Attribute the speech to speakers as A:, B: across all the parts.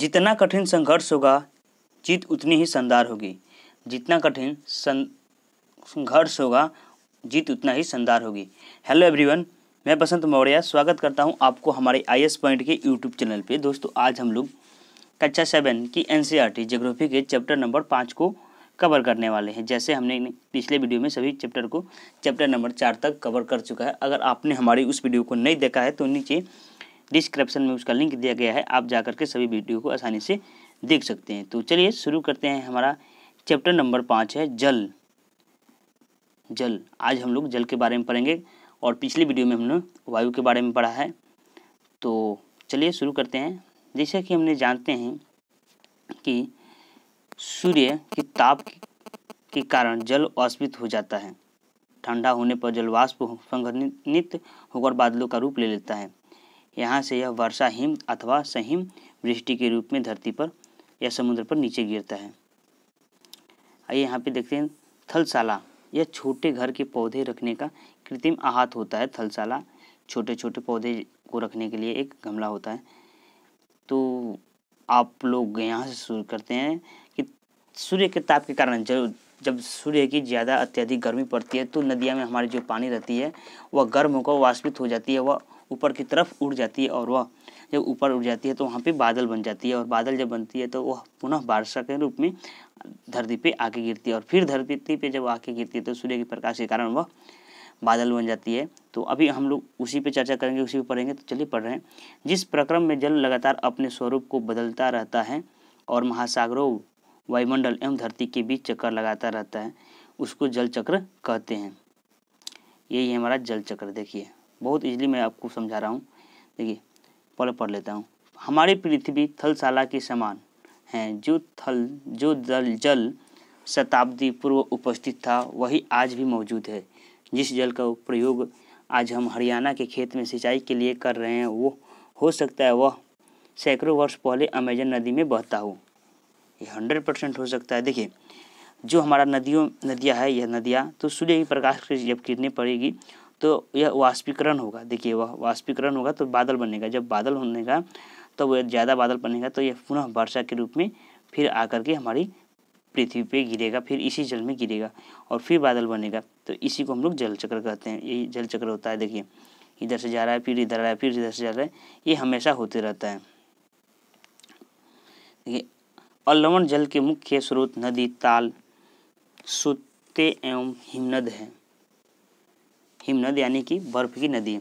A: जितना कठिन संघर्ष होगा जीत उतनी ही शानदार होगी जितना कठिन संघर्ष होगा जीत उतना ही शानदार होगी हेलो एवरीवन मैं बसंत मौर्य स्वागत करता हूं आपको हमारे आई एस पॉइंट के यूट्यूब चैनल पे दोस्तों आज हम लोग कक्षा सेवन की N C R T geography के चैप्टर नंबर पाँच को कवर करने वाले हैं जैसे हमने पिछले वीडियो में सभी चैप्टर को चैप्टर नंबर चार तक कवर कर चुका है अगर आपने हमारी उस वीडियो को नहीं देखा है तो नीचे डिस्क्रिप्शन में उसका लिंक दिया गया है आप जा करके सभी वीडियो को आसानी से देख सकते हैं तो चलिए शुरू करते हैं हमारा चैप्टर नंबर पाँच है जल जल आज हम लोग जल के बारे में पढ़ेंगे और पिछली वीडियो में हमने वायु के बारे में पढ़ा है तो चलिए शुरू करते हैं जैसे कि हमने जानते हैं कि सूर्य के ताप के कारण जल वाष्पित हो जाता है ठंडा होने पर जलवाष्प संघनित होकर बादलों का रूप ले लेता है यहाँ से यह वर्षा हिम अथवा सहिम वृष्टि के रूप में धरती पर या समुद्र पर नीचे गिरता है आइए यहाँ पे देखते हैं थलशाला यह छोटे घर के पौधे रखने का कृत्रिम आहत होता है थलशाला छोटे छोटे पौधे को रखने के लिए एक गमला होता है तो आप लोग यहाँ से शुरू करते हैं कि सूर्य के ताप के कारण जब जब सूर्य की ज़्यादा अत्यधिक गर्मी पड़ती है तो नदियाँ में हमारी जो पानी रहती है वह गर्म होकर वाष्पित हो जाती है वह ऊपर की तरफ उड़ जाती है और वह जब ऊपर उड़ जाती है तो वहाँ पे बादल बन जाती है और बादल जब बनती है तो वह पुनः वर्षा के रूप में धरती पे आके गिरती है और फिर धरती पे जब आके गिरती है तो सूर्य के प्रकाश के कारण वह बादल बन जाती है तो अभी हम लोग उसी पे चर्चा करेंगे उसी पे पढ़ेंगे तो चलिए पढ़ रहे हैं जिस प्रक्रम में जल लगातार अपने स्वरूप को बदलता रहता है और महासागरों वायुमंडल एवं धरती के बीच चक्कर लगाता रहता है उसको जल चक्र कहते हैं यही हमारा जल चक्र देखिए बहुत इजीली मैं आपको समझा रहा हूँ देखिए पहले पढ़ लेता हूँ हमारी पृथ्वी थलशाला के समान है जो थल जो जल जल शताब्दी पूर्व उपस्थित था वही आज भी मौजूद है जिस जल का प्रयोग आज हम हरियाणा के खेत में सिंचाई के लिए कर रहे हैं वो हो सकता है वह सैकड़ों वर्ष पहले अमेजन नदी में बहता हो ये हंड्रेड परसेंट हो सकता है देखिए जो हमारा नदियों नदियाँ है यह नदियाँ तो सूर्य के प्रकाश की जब किरने पड़ेगी तो यह वाष्पीकरण होगा देखिए वह वाष्पीकरण होगा तो बादल बनेगा जब बादल होने का तो वह ज़्यादा बादल बनेगा तो यह पुनः वर्षा के रूप में फिर आकर के हमारी पृथ्वी पे गिरेगा फिर इसी जल में गिरेगा और फिर बादल बनेगा तो इसी को हम लोग जल चक्र कहते हैं यही जल चक्र होता है देखिए इधर से जा रहा है फिर इधर आ रहा है फिर इधर से जा रहा है ये हमेशा होते रहता है देखिए अलवन जल के मुख्य स्रोत नदी ताल सुते एवं हिमनद हैं हिमनद यानी कि बर्फ की नदी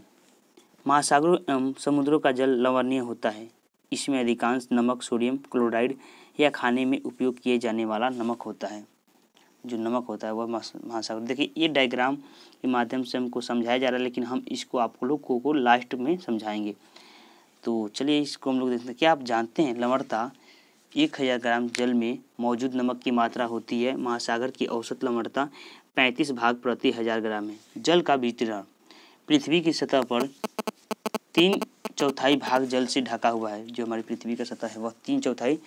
A: महासागरों एवं समुद्रों का जल लवणीय होता है इसमें अधिकांश नमक सोडियम क्लोराइड या खाने में उपयोग किए जाने वाला नमक होता है जो नमक होता है वह महासागर देखिए ये डायग्राम के माध्यम से हमको समझाया जा रहा है लेकिन हम इसको आप लोगों को लास्ट में समझाएंगे तो चलिए इसको हम लोग देखते हैं क्या आप जानते हैं लवणता एक हज़ार ग्राम जल में मौजूद नमक की मात्रा होती है महासागर की औसत लवणता पैंतीस भाग प्रति हजार ग्राम है जल का वितरण पृथ्वी की सतह पर तीन चौथाई भाग जल से ढका हुआ है जो हमारी पृथ्वी का सतह है वह तीन चौथाई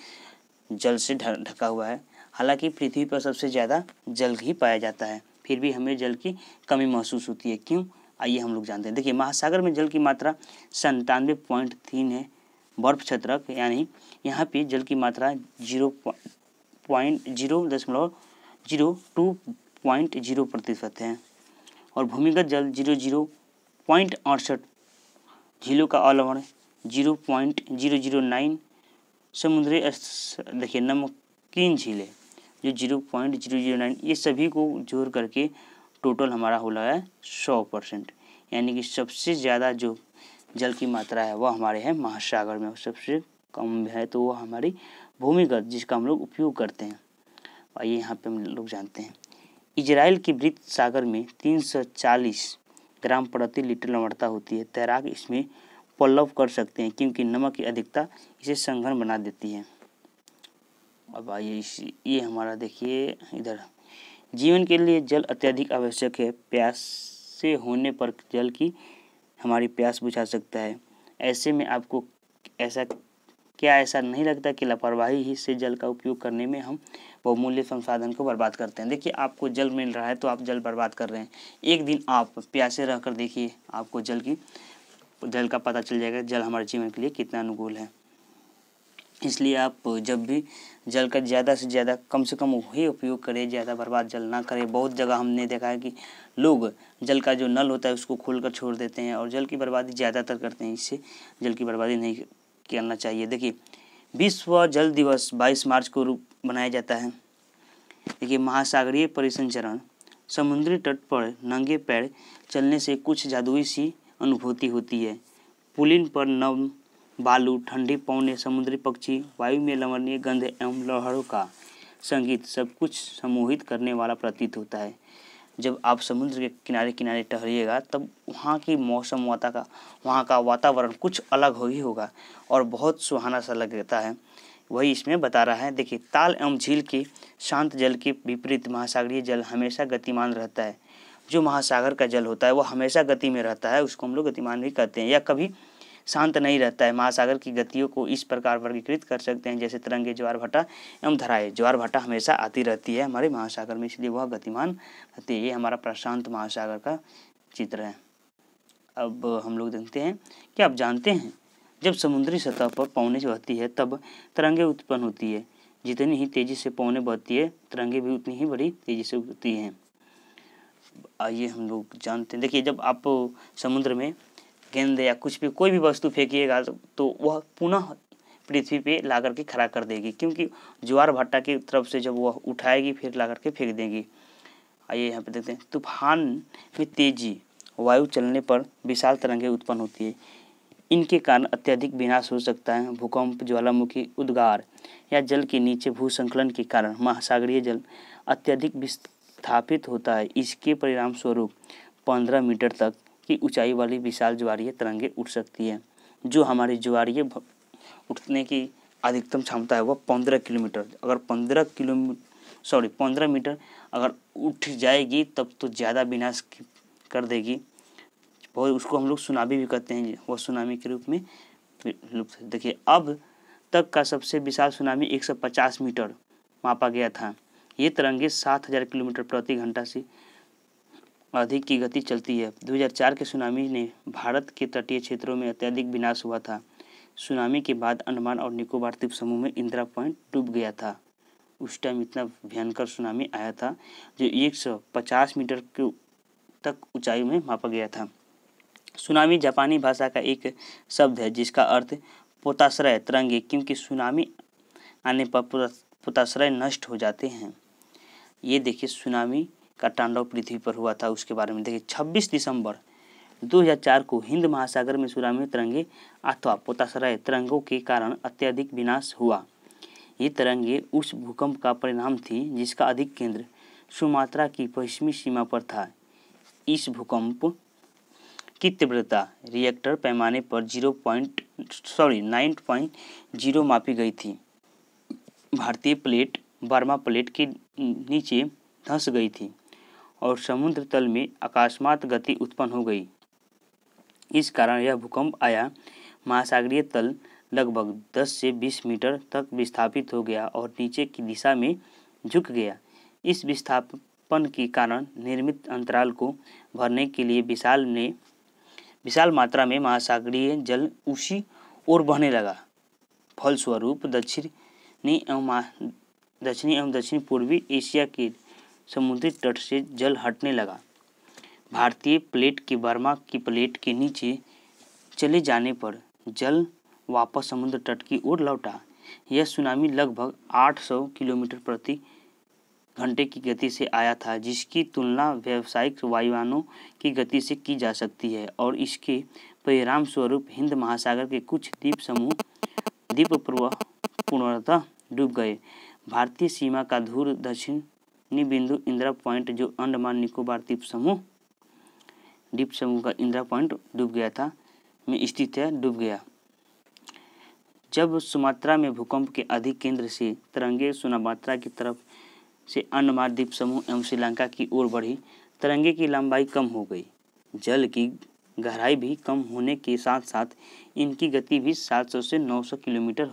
A: जल से ढका हुआ है हालांकि पृथ्वी पर सबसे ज़्यादा जल ही पाया जाता है फिर भी हमें जल की कमी महसूस होती है क्यों आइए हम लोग जानते हैं देखिए महासागर में जल की मात्रा संतानवे पॉइंट तीन है बर्फ क्षेत्र यानी यहाँ पे जल की मात्रा जीरो पॉइंट जीरो दशमलव जीरो टू पॉइंट जीरो प्रतिशत है और भूमिगत जल जीरो जीरो पॉइंट अड़सठ झीलों का आलवरण zero point zero zero nine समुद्री देखिए नमकीन झीलें जो zero point zero zero nine ये सभी को जोड़ करके टोटल हमारा हो रहा है सौ परसेंट यानी कि सबसे ज़्यादा जो जल की मात्रा है वह हमारे है महासागर में और सबसे कम है तो वह हमारी भूमिगत जिसका हम लोग उपयोग करते हैं और ये यहाँ पे हम लोग जानते हैं इजराइल की वृत्त सागर में 340 ग्राम प्रति लीटर लवणता होती है तैराक इसमें पल्लव कर सकते हैं क्योंकि नमक की अधिकता इसे संघन बना देती है अब आइए इस ये हमारा देखिए इधर जीवन के लिए जल अत्यधिक आवश्यक है प्यास से होने पर जल की हमारी प्यास बुझा सकता है ऐसे में आपको ऐसा क्या ऐसा नहीं लगता कि लापरवाही ही से जल का उपयोग करने में हम बहुमूल्य संसाधन को बर्बाद करते हैं देखिए आपको जल मिल रहा है तो आप जल बर्बाद कर रहे हैं एक दिन आप प्यासे रह कर देखिए आपको जल की जल का पता चल जाएगा जल हमारे जीवन के लिए कितना अनुकूल है इसलिए आप जब भी जल का ज़्यादा से ज़्यादा कम से कम ही उपयोग करें ज़्यादा बर्बाद जल ना करें बहुत जगह हमने देखा है कि लोग जल का जो नल होता है उसको खोल कर छोड़ देते हैं और जल की बर्बादी ज़्यादातर करते हैं इससे जल की बर्बादी नहीं करना चाहिए देखिए विश्व जल दिवस 22 मार्च को रूप बनाया जाता है देखिए महासागरीय परिसंचरण समुद्री तट पर नंगे पैर चलने से कुछ जादुई सी अनुभूति होती है पुलिन पर नम बालू ठंडी पौने समुद्री पक्षी वायु में लवणीय गंध एवं लहरों का संगीत सब कुछ सम्मोहित करने वाला प्रतीत होता है जब आप समुद्र के किनारे किनारे टहरिएगा तब वहाँ की मौसम वाता का वहाँ का वातावरण कुछ अलग हो ही होगा और बहुत सुहाना सा लगता है वही इसमें बता रहा है देखिए ताल एवं झील के शांत जल के विपरीत महासागरीय जल हमेशा गतिमान रहता है जो महासागर का जल होता है वह हमेशा गति में रहता है उसको हम लोग गतिमान भी कहते हैं या कभी शांत नहीं रहता है महासागर की गतियों को इस प्रकार वर्गीकृत कर सकते हैं जैसे तिरंगे ज्वार भट्टा एवं धराए ज्वार भट्टा हमेशा आती रहती है हमारे महासागर में इसलिए वह गतिमान रहती है ये हमारा प्रशांत महासागर का चित्र है अब हम लोग देखते हैं कि आप जानते हैं जब समुद्री सतह पर पौने बहती है तब तरंगे उत्पन्न होती है जितनी ही तेज़ी से पौने बहती है तरंगे भी उतनी ही बड़ी तेज़ी से उठती हैं आइए हम लोग जानते हैं देखिए जब आप समुद्र में गेंद या कुछ भी कोई भी वस्तु फेंकिएगा तो वह पुनः पृथ्वी पे ला करके खड़ा कर देगी क्योंकि ज्वार भट्टा की तरफ से जब वह उठाएगी फिर ला करके फेंक देगी आइए यहाँ पे देखते हैं तूफान में तेजी वायु चलने पर विशाल तरंगे उत्पन्न होती है इनके कारण अत्यधिक विनाश हो सकता है भूकंप ज्वालामुखी उद्गार या जल के नीचे भूसंकलन के कारण महासागरीय जल अत्यधिक विस्थापित होता है इसके परिणाम स्वरूप पंद्रह मीटर तक की ऊंचाई वाली विशाल ज्वारीय तरंगे उठ सकती है जो हमारी ज्वारीय उठने की अधिकतम क्षमता है वह पंद्रह किलोमीटर अगर पंद्रह किलोमीटर सॉरी पंद्रह मीटर अगर उठ जाएगी तब तो ज़्यादा विनाश कर देगी और उसको हम लोग सुनामी भी कहते हैं वह सुनामी के रूप में लुप्त देखिए अब तक का सबसे विशाल सुनामी 150 मीटर मापा गया था ये तरंगे 7000 किलोमीटर प्रति घंटा से अधिक की गति चलती है 2004 के सुनामी ने भारत के तटीय क्षेत्रों में अत्यधिक विनाश हुआ था सुनामी के बाद अंडमान और निकोबार द्वीप समूह में इंदिरा पॉइंट डूब गया था उस टाइम इतना भयंकर सुनामी आया था जो 150 मीटर के तक ऊंचाई में मापा गया था सुनामी जापानी भाषा का एक शब्द है जिसका अर्थ पोताश्रय तरंगे क्योंकि सुनामी आने पर पोताश्रय नष्ट हो जाते हैं ये देखिए सुनामी का तांडव पृथ्वी पर हुआ था उसके बारे में देखिए 26 दिसंबर 2004 को हिंद महासागर में सुनामी तरंगे अथवा पोताश्रय तरंगों के कारण अत्यधिक विनाश हुआ ये तरंगे उस भूकंप का परिणाम थी जिसका अधिक केंद्र सुमात्रा की पश्चिमी सीमा पर था इस भूकंप की तीव्रता रिएक्टर पैमाने पर zero point sorry nine point zero मापी गई थी भारतीय प्लेट बर्मा प्लेट के नीचे धंस गई थी और समुद्र तल में अकस्मात गति उत्पन्न हो गई इस कारण यह भूकंप आया महासागरीय तल लगभग 10 से 20 मीटर तक विस्थापित हो गया और नीचे की दिशा में झुक गया इस विस्थापन के कारण निर्मित अंतराल को भरने के लिए विशाल ने विशाल मात्रा में महासागरीय जल उसी ओर बहने लगा फलस्वरूप दक्षिणी एवं दक्षिणी एवं दक्षिण पूर्वी एशिया के समुद्री तट से जल हटने लगा भारतीय प्लेट के बर्मा की प्लेट के नीचे चले जाने पर जल वापस समुद्र तट की ओर लौटा यह सुनामी लगभग 800 किलोमीटर प्रति घंटे की गति से आया था जिसकी तुलना व्यावसायिक वायुवानों की गति से की जा सकती है और इसके परिणाम स्वरूप हिंद महासागर के कुछ द्वीप समूह द्वीप पूर्णतः डूब गए भारतीय सीमा का धूल दक्षिणी बिंदु इंदिरा पॉइंट जो अंडमान निकोबार द्वीप समूह द्वीप समूह का इंदिरा पॉइंट डूब गया था में स्थित है डूब गया जब सुमात्रा में भूकंप के अधिक केंद्र से तरंगे सुनामात्रा की तरफ से अंडमान द्वीप समूह एवं श्रीलंका की ओर बढ़ी तरंगे की लंबाई कम हो गई जल की गहराई भी कम होने के साथ साथ इनकी गति भी 700 से 900 किलोमीटर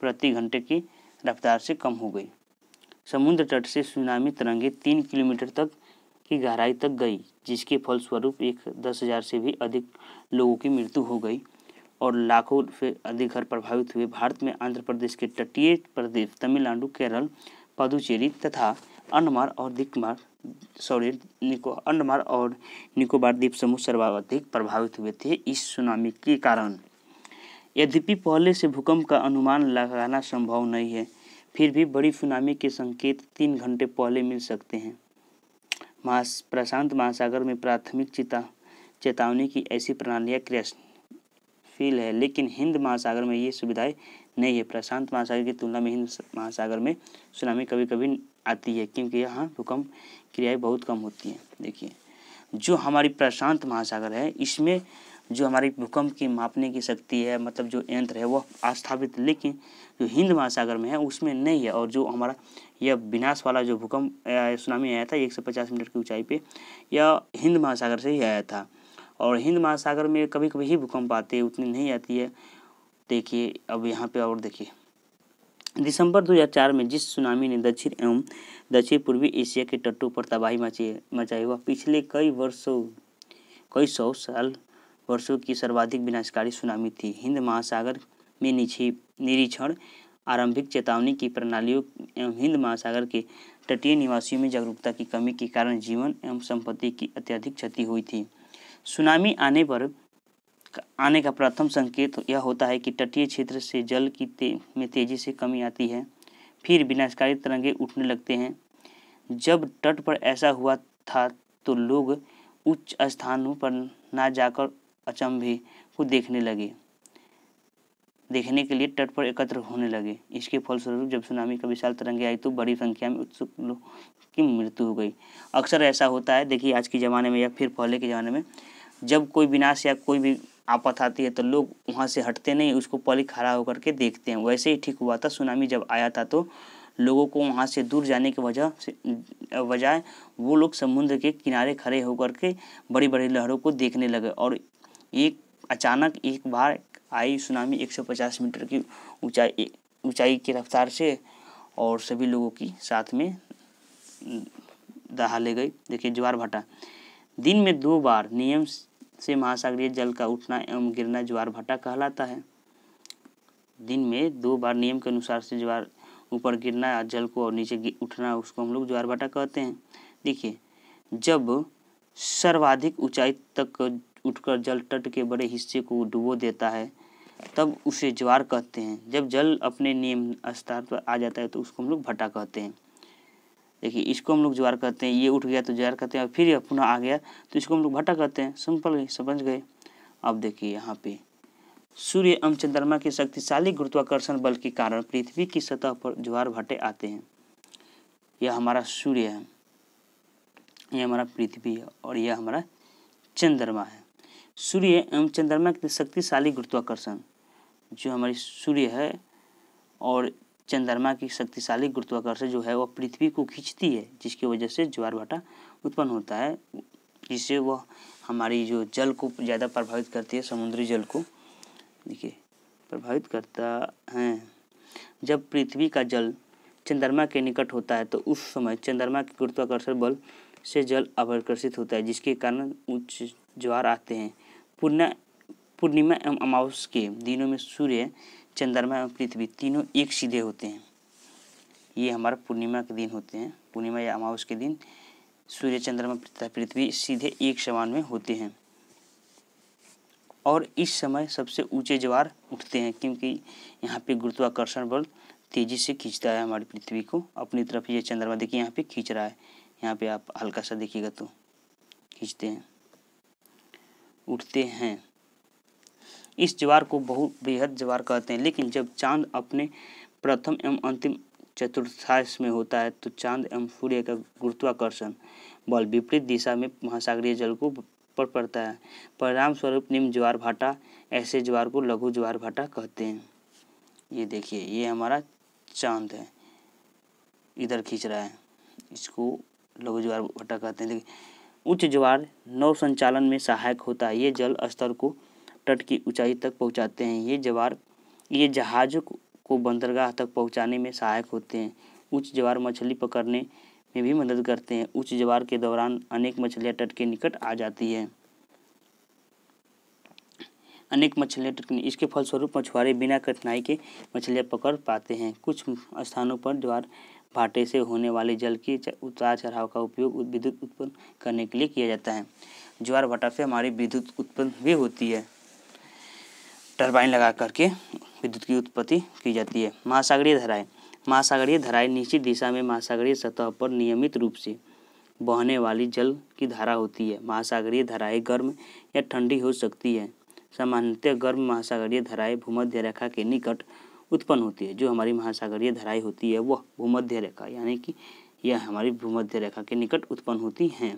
A: प्रति घंटे की रफ्तार से कम हो गई समुद्र तट से सुनामी तरंगे तीन किलोमीटर तक की गहराई तक गई जिसके फलस्वरूप एक दस हज़ार से भी अधिक लोगों की मृत्यु हो गई और लाखों से अधिक घर प्रभावित हुए भारत में आंध्र प्रदेश के तटीय प्रदेश तमिलनाडु केरल पदुचेरी तथा अंडमान और दिकमार सॉरी निको अंडमान और निकोबार द्वीप समूह सर्वाधिक प्रभावित हुए थे इस सुनामी के कारण यद्यपि पहले से भूकंप का अनुमान लगाना संभव नहीं है फिर भी बड़ी सुनामी के संकेत तीन घंटे पहले मिल सकते हैं महास प्रशांत महासागर में प्राथमिक चिता चेतावनी की ऐसी प्रणालियाँ क्रियाशील है लेकिन हिंद महासागर में ये सुविधाएं नहीं है प्रशांत महासागर की तुलना में हिंद महासागर में सुनामी कभी कभी आती है क्योंकि यहाँ भूकंप क्रियाएँ बहुत कम होती हैं देखिए जो हमारी प्रशांत महासागर है इसमें जो हमारी भूकंप की मापने की शक्ति है मतलब जो यंत्र है वह आस्थापित लेकिन जो हिंद महासागर में है उसमें नहीं है और जो हमारा यह विनाश वाला जो भूकंप सुनामी आया था एक सौ पचास मीटर की ऊंचाई पे यह हिंद महासागर से ही आया था और हिंद महासागर में कभी कभी ही भूकंप आते उतनी नहीं आती है देखिए अब यहाँ पे और देखिए दिसंबर 2004 में जिस सुनामी ने दक्षिण एवं दक्षिण पूर्वी एशिया के तटों पर तबाही मची मचाई वह पिछले कई वर्षों कई सौ साल वर्षों की सर्वाधिक विनाशकारी सुनामी थी हिंद महासागर में निरीक्षण आरंभिक चेतावनी की प्रणालियों एवं हिंद महासागर के तटीय निवासियों में जागरूकता की कमी के कारण जीवन एवं संपत्ति की अत्यधिक क्षति हुई थी सुनामी आने पर आने का प्रथम संकेत यह होता है कि तटीय क्षेत्र से जल की ते, में तेजी से कमी आती है फिर विनाशकारी तरंगे उठने लगते हैं जब तट पर ऐसा हुआ था तो लोग उच्च स्थानों पर ना जाकर अचंभे को देखने लगे देखने के लिए तट पर एकत्र होने लगे इसके फलस्वरूप जब सुनामी का विशाल तरंगे आई तो बड़ी संख्या में उत्सुक लोग की मृत्यु हो गई अक्सर ऐसा होता है देखिए आज के ज़माने में या फिर पहले के ज़माने में जब कोई विनाश या कोई भी आपत आती है तो लोग वहाँ से हटते नहीं उसको पहले खड़ा होकर के देखते हैं वैसे ही ठीक हुआ था सुनामी जब आया था तो लोगों को वहाँ से दूर जाने की वजह से बजाय वो लोग समुद्र के किनारे खड़े होकर के बड़ी बड़ी लहरों को देखने लगे और एक अचानक एक बार आई सुनामी 150 मीटर की ऊंचाई ऊंचाई की रफ्तार से और सभी लोगों की साथ में दहा ले गई देखिए ज्वार भाटा दिन में दो बार नियम से महासागरीय जल का उठना एवं गिरना ज्वार भाटा कहलाता है दिन में दो बार नियम के अनुसार से ज्वार ऊपर गिरना जल को और नीचे उठना उसको हम लोग ज्वार भाटा कहते हैं देखिए जब सर्वाधिक ऊंचाई तक उठकर जल तट के बड़े हिस्से को डुबो देता है तब उसे ज्वार कहते हैं जब जल अपने नियम स्तर पर आ जाता है तो उसको हम लोग भट्टा कहते हैं देखिए इसको हम लोग ज्वार कहते हैं ये उठ गया तो ज्वार कहते हैं और फिर यह पुनः आ गया तो इसको हम लोग भट्टा कहते हैं सिंपल समझ गए अब देखिए यहाँ पे सूर्य एवं चंद्रमा के शक्तिशाली गुरुत्वाकर्षण बल के कारण पृथ्वी की सतह पर ज्वार भट्टे आते हैं यह हमारा सूर्य है यह हमारा पृथ्वी है और यह हमारा चंद्रमा है सूर्य एवं चंद्रमा के शक्तिशाली गुरुत्वाकर्षण जो हमारी सूर्य है और चंद्रमा की शक्तिशाली गुरुत्वाकर्षण जो है वह पृथ्वी को खींचती है जिसकी वजह से ज्वार भाटा उत्पन्न होता है जिससे वह हमारी जो जल को ज़्यादा प्रभावित करती है समुद्री जल को देखिए प्रभावित करता है जब पृथ्वी का जल चंद्रमा के निकट होता है तो उस समय चंद्रमा के गुरुत्वाकर्षण बल से जल अवकर्षित होता है जिसके कारण उच्च ज्वार आते हैं पूर्णा पूर्णिमा एवं अमावस के दिनों में सूर्य चंद्रमा एवं पृथ्वी तीनों एक सीधे होते हैं ये हमारा पूर्णिमा के दिन होते हैं पूर्णिमा या अमावस के दिन सूर्य चंद्रमा पृथ्वी सीधे एक समान में होते हैं और इस समय सबसे ऊंचे ज्वार उठते हैं क्योंकि यहाँ पे गुरुत्वाकर्षण बल तेज़ी से खींचता है हमारी पृथ्वी को अपनी तरफ ये चंद्रमा देखिए यहाँ पे खींच रहा है यहाँ पे आप हल्का सा देखिएगा तो खींचते हैं उठते हैं इस ज्वार को बहु बेहद ज्वार कहते हैं लेकिन जब चांद अपने प्रथम एवं अंतिम चतुर्थांश में होता है तो चांद एवं सूर्य का गुरुत्वाकर्षण बल विपरीत दिशा में महासागरीय जल को पर पड़ता है परिणाम स्वरूप निम्न ज्वार भाटा ऐसे ज्वार को लघु ज्वार भाटा कहते हैं ये देखिए ये हमारा चांद है इधर खींच रहा है इसको लघु ज्वार भाटा कहते हैं देखिए उच्च ज्वार नव संचालन में सहायक होता है ये जल स्तर को तट की ऊंचाई तक पहुंचाते हैं ये जवार ये जहाज़ों को बंदरगाह तक पहुंचाने में सहायक होते हैं उच्च जवार मछली पकड़ने में भी मदद करते हैं उच्च जवार के दौरान अनेक मछलियाँ तट के निकट आ जाती है अनेक मछलियाँ तट इसके फलस्वरूप मछुआरे बिना कठिनाई के मछलियाँ पकड़ पाते हैं कुछ स्थानों पर ज्वार भाटे से होने वाले जल के उतार चढ़ाव का उपयोग विद्युत उत्पन्न करने के लिए किया जाता है ज्वार भाटा से हमारी विद्युत उत्पन्न भी होती है टर्बाइन लगा करके विद्युत की उत्पत्ति की जाती है महासागरीय धराएं महासागरीय धराएं निश्चित दिशा में महासागरीय सतह पर नियमित रूप से बहने वाली जल की धारा होती है महासागरीय धराएं गर्म या ठंडी हो सकती है सामान्यतः गर्म महासागरीय धराएं भूमध्य रेखा के निकट उत्पन्न होती है जो हमारी महासागरीय धराई होती है वह भूमध्य रेखा यानी कि यह हमारी भूमध्य रेखा के निकट उत्पन्न होती हैं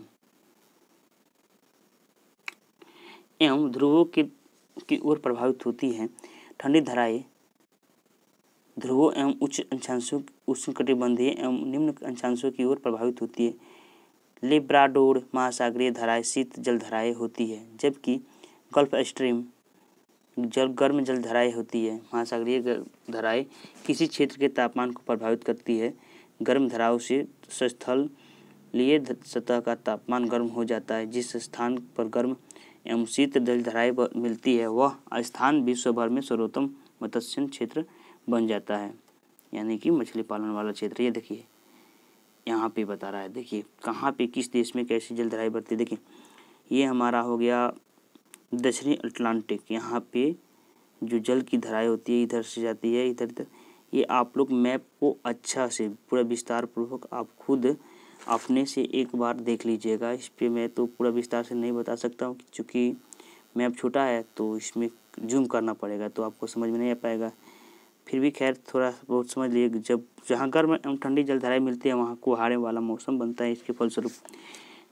A: एवं ध्रुवों के की ओर प्रभावित होती हैं ठंडी धाराएं ध्रुवों एवं उच्च अंशांशों उष्ण कटिबंधीय एवं निम्न अंशांशों की ओर प्रभावित होती है लिब्राडोर महासागरीय धाराएं शीत जलधाराएँ होती है जबकि गल्फ स्ट्रीम जल गर्म जलधाराएँ होती है महासागरीय धाराएँ किसी क्षेत्र के तापमान को प्रभावित करती है गर्म धाराओं से स्थल लिए सतह का तापमान गर्म हो जाता है जिस स्थान पर गर्म एवं शीत जलधाराएँ मिलती है वह स्थान विश्व भर में सर्वोत्तम मत्स्य क्षेत्र बन जाता है यानी कि मछली पालन वाला क्षेत्र ये देखिए यहाँ पे बता रहा है देखिए कहाँ पे किस देश में कैसी धराई बढ़ती है देखिए ये हमारा हो गया दक्षिणी अटलांटिक यहाँ पे जो जल की धराएँ होती है इधर से जाती है इधर इधर ये आप लोग मैप को अच्छा से पूरा विस्तार पूर्वक आप खुद अपने से एक बार देख लीजिएगा इस पर मैं तो पूरा विस्तार से नहीं बता सकता हूँ क्योंकि मैप छोटा है तो इसमें जूम करना पड़ेगा तो आपको समझ में नहीं आ पाएगा फिर भी खैर थोड़ा बहुत समझ लिए जब जहाँ गर्म एवं ठंडी जलधाराएँ मिलती है वहाँ कुहाड़े वाला मौसम बनता है इसके फलस्वरूप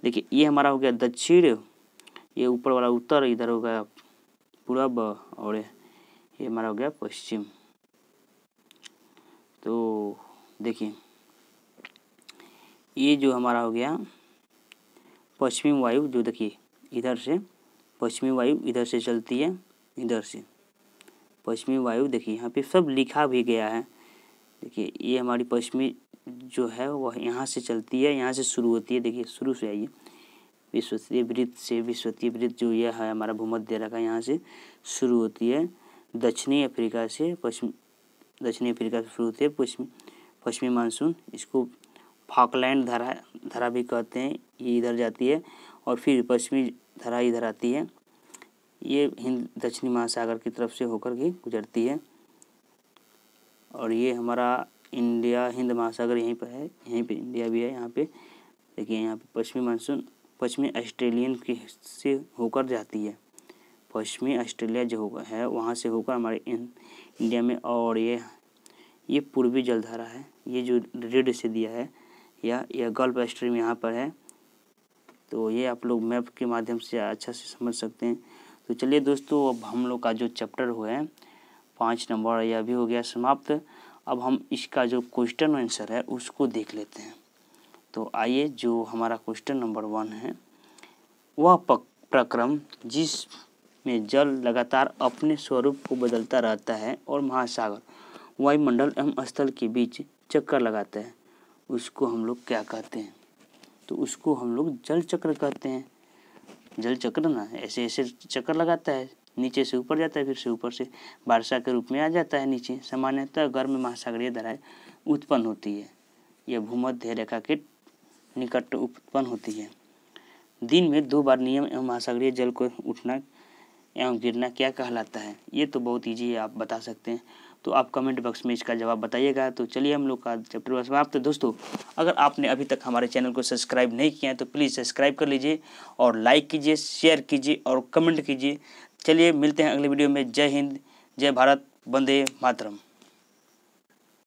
A: देखिए ये हमारा हो गया दक्षिण ये ऊपर वाला उत्तर इधर हो गया पूरब और ये हमारा हो गया पश्चिम तो देखिए ये जो हमारा हो गया पश्चिमी वायु जो देखिए इधर से पश्चिमी वायु इधर से चलती है इधर से पश्चिमी वायु देखिए यहाँ पे सब लिखा भी गया है देखिए ये हमारी पश्चिमी जो है वह यहाँ से चलती है यहाँ से शुरू होती है देखिए शुरू से आइए विश्वतीय वृत्त से विश्वतीय वृत्त जो यह है हमारा भूमध्य रेखा यहाँ से शुरू होती है दक्षिणी अफ्रीका से पश्चिम दक्षिणी अफ्रीका से शुरू होती है पश्चिमी पश्चिमी मानसून इसको फॉकलैंड धारा धारा भी कहते हैं ये इधर जाती है और फिर पश्चिमी धारा इधर आती है ये हिंद दक्षिणी महासागर की तरफ से होकर के गुजरती है और ये हमारा इंडिया हिंद महासागर यहीं पर है यहीं पे इंडिया भी है यहाँ पे देखिए यहाँ पे पश्चिमी मानसून पश्चिमी ऑस्ट्रेलियन के से होकर जाती है पश्चिमी ऑस्ट्रेलिया जो होगा है वहाँ से होकर हमारे इंडिया में और ये ये पूर्वी जलधारा है ये जो रेड से दिया है या यह गल्फ स्ट्रीम यहाँ पर है तो ये आप लोग मैप के माध्यम से अच्छा से समझ सकते हैं तो चलिए दोस्तों अब हम लोग का जो चैप्टर हुआ है पाँच नंबर यह भी हो गया समाप्त अब हम इसका जो क्वेश्चन आंसर है उसको देख लेते हैं तो आइए जो हमारा क्वेश्चन नंबर वन है वह प्रक्रम जिस में जल लगातार अपने स्वरूप को बदलता रहता है और महासागर वायुमंडल एवं स्थल के बीच चक्कर लगाता है उसको हम लोग क्या कहते हैं तो उसको हम लोग जल चक्र कहते हैं जल चक्र ना ऐसे ऐसे चक्र लगाता है नीचे से ऊपर जाता है फिर से ऊपर से वर्षा के रूप में आ जाता है नीचे सामान्यतः गर्म महासागरीय धाराएँ उत्पन्न होती है यह भूमध्य रेखा के निकट उत्पन्न होती है दिन में दो बार नियम एवं महासागरीय जल को उठना एवं गिरना क्या कहलाता है ये तो बहुत ईजी है आप बता सकते हैं तो आप कमेंट बॉक्स में इसका जवाब बताइएगा तो चलिए हम लोग का चैप्टर बस समाप्त तो दोस्तों अगर आपने अभी तक हमारे चैनल को सब्सक्राइब नहीं किया है तो प्लीज़ सब्सक्राइब कर लीजिए और लाइक कीजिए शेयर कीजिए और कमेंट कीजिए चलिए मिलते हैं अगले वीडियो में जय हिंद जय भारत वंदे मातरम